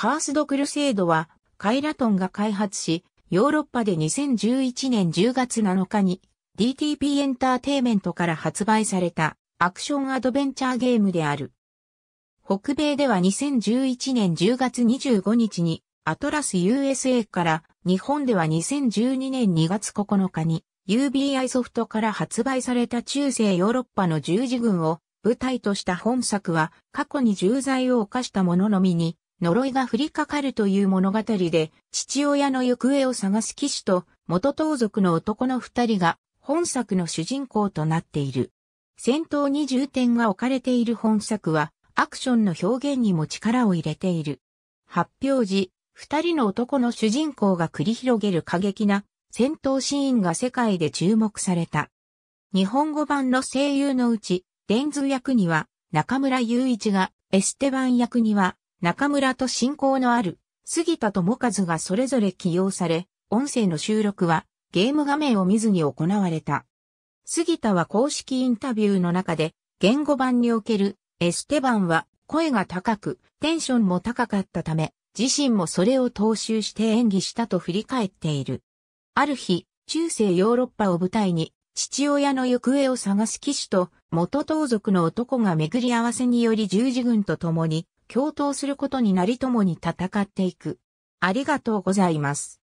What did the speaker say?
カースド・クルセードは、カイラトンが開発し、ヨーロッパで2011年10月7日に DTP エンターテイメントから発売されたアクションアドベンチャーゲームである。北米では2011年10月25日にアトラス USA から日本では2012年2月9日に UBI ソフトから発売された中世ヨーロッパの十字軍を舞台とした本作は過去に重罪を犯した者のみに呪いが降りかかるという物語で、父親の行方を探す騎士と元盗賊の男の二人が本作の主人公となっている。戦闘に重点が置かれている本作は、アクションの表現にも力を入れている。発表時、二人の男の主人公が繰り広げる過激な戦闘シーンが世界で注目された。日本語版の声優のうち、レンズ役には中村雄一が、エステバン役には中村と親交のある杉田智和がそれぞれ起用され、音声の収録はゲーム画面を見ずに行われた。杉田は公式インタビューの中で、言語版におけるエステバンは声が高く、テンションも高かったため、自身もそれを踏襲して演技したと振り返っている。ある日、中世ヨーロッパを舞台に、父親の行方を探す騎士と元盗賊の男が巡り合わせにより十字軍と共に共闘することになりともに戦っていく。ありがとうございます。